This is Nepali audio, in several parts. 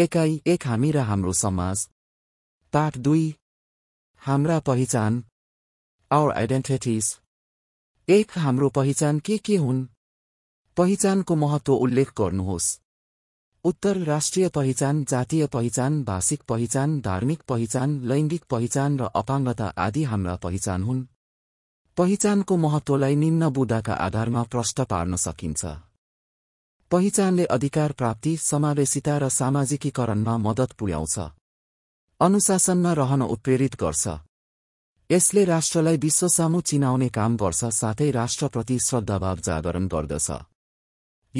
एकाइ एक हामी र हाम्रो समाज पाठ दुई हाम्रा पहिचान आवर आइडेन्टिटिज एक हाम्रो पहिचान के के हुन् पहिचानको महत्व उल्लेख गर्नुहोस् उत्तर राष्ट्रिय पहिचान जातीय पहिचान भाषिक पहिचान धार्मिक पहिचान लैङ्गिक पहिचान र अपाङ्गता आदि हाम्रा पहिचान हुन् पहिचानको महत्वलाई निम्न बुदाका आधारमा प्रष्ट पार्न सकिन्छ पहिचानले अधिकार प्राप्ति समावेशिता र सामाजिकीकरणमा मदत पुर्याउँछ अनुशासनमा रहन उत्प्रेरित गर्छ यसले राष्ट्रलाई विश्वसामु चिनाउने काम गर्छ साथै राष्ट्रप्रति श्रद्धाभाव जागरण गर्दछ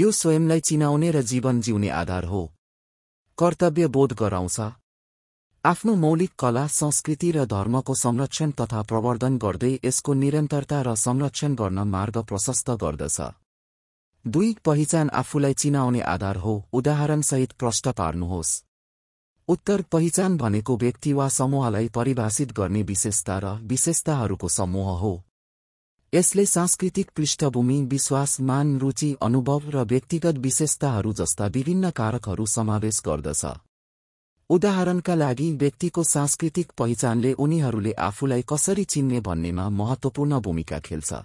यो स्वयंलाई चिनाउने र जीवन जिउने आधार हो कर्तव्य बोध गराउँछ आफ्नो मौलिक कला संस्कृति र धर्मको संरक्षण तथा प्रवर्धन गर्दै यसको निरन्तरता र संरक्षण गर्न मार्ग प्रशस्त गर्दछ दुई पहिचान आफूलाई चिनाउने आधार हो उदाहरणसहित प्रष्ट पार्नुहोस् उत्तर पहिचान भनेको व्यक्ति वा समूहलाई परिभाषित गर्ने विशेषता र विशेषताहरूको समूह हो यसले सांस्कृतिक पृष्ठभूमि विश्वास मान रुचि अनुभव र व्यक्तिगत विशेषताहरू जस्ता विभिन्न कारकहरू समावेश गर्दछ उदाहरणका लागि व्यक्तिको सांस्कृतिक पहिचानले उनीहरूले आफूलाई कसरी चिन्ने भन्नेमा महत्वपूर्ण भूमिका खेल्छ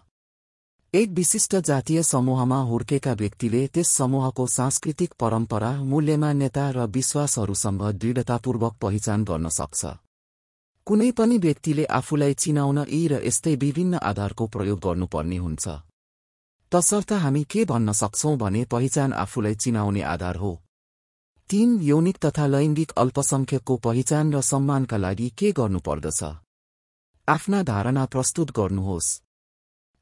एक विशिष्ट जातीय समूहमा हुर्केका व्यक्तिले त्यस समूहको सांस्कृतिक परम्परा मूल्यमान्यता र विश्वासहरूसँग दृढतापूर्वक पहिचान गर्न सक्छ कुनै पनि व्यक्तिले आफूलाई चिनाउन यी र यस्तै विभिन्न आधारको प्रयोग गर्नुपर्ने हुन्छ तसर्थ हामी के भन्न सक्छौं भने पहिचान आफूलाई चिनाउने आधार हो तीन यौनिक तथा लैङ्गिक अल्पसंख्यकको पहिचान र सम्मानका लागि के गर्नुपर्दछ आफ्ना धारणा प्रस्तुत गर्नुहोस्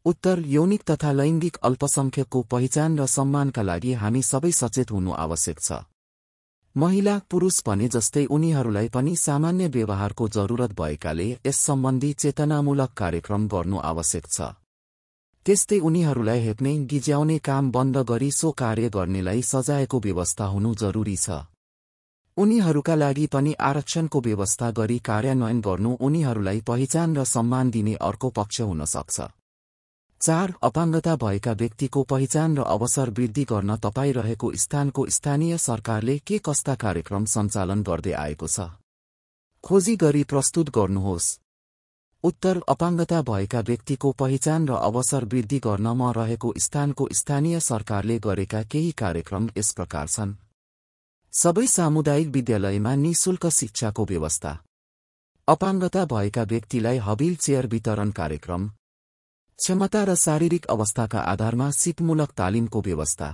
उत्तर यौनिक तथा लैङ्गिक अल्पसंख्यकको पहिचान र सम्मानका लागि हामी सबै सचेत हुनु आवश्यक छ महिला पुरुष भने जस्तै उनीहरूलाई पनि सामान्य व्यवहारको जरूरत भएकाले यस सम्बन्धी चेतनामूलक कार्यक्रम गर्नु आवश्यक छ त्यस्तै उनीहरूलाई हेप्ने गिज्याउने काम बन्द गरी सो कार्य गर्नेलाई सजायको व्यवस्था हुनु जरूरी छ उनीहरूका लागि पनि आरक्षणको व्यवस्था गरी कार्यान्वयन गर्नु उनीहरूलाई पहिचान र सम्मान दिने अर्को पक्ष हुन सक्छ चार अपाङ्गता भएका व्यक्तिको पहिचान र अवसर वृद्धि गर्न तपाईँ रहेको स्थानको स्थानीय सरकारले के कस्ता कार्यक्रम सञ्चालन गर्दै आएको छ खोजी गरी प्रस्तुत गर्नुहोस् उत्तर अपाङ्गता भएका व्यक्तिको पहिचान र अवसर वृद्धि गर्न म रहेको स्थानको स्थानीय सरकारले गरेका केही कार्यक्रम यस प्रकार छन् सबै सामुदायिक विद्यालयमा निशुल्क शिक्षाको व्यवस्था अपाङ्गता भएका व्यक्तिलाई हबिल चेयर वितरण कार्यक्रम क्षमता र शारीरिक अवस्थाका आधारमा सिपमूलक तालिमको व्यवस्था